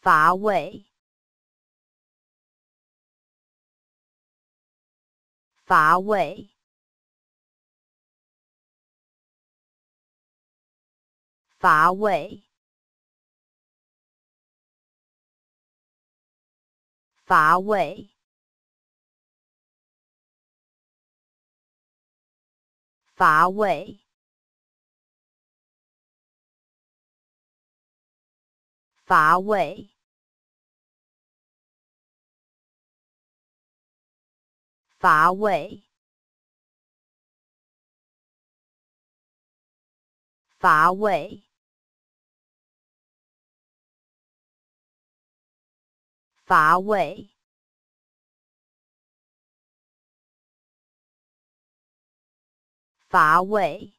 乏味，乏味，乏味，乏味，乏味。乏味，乏味，乏味，乏味，乏味。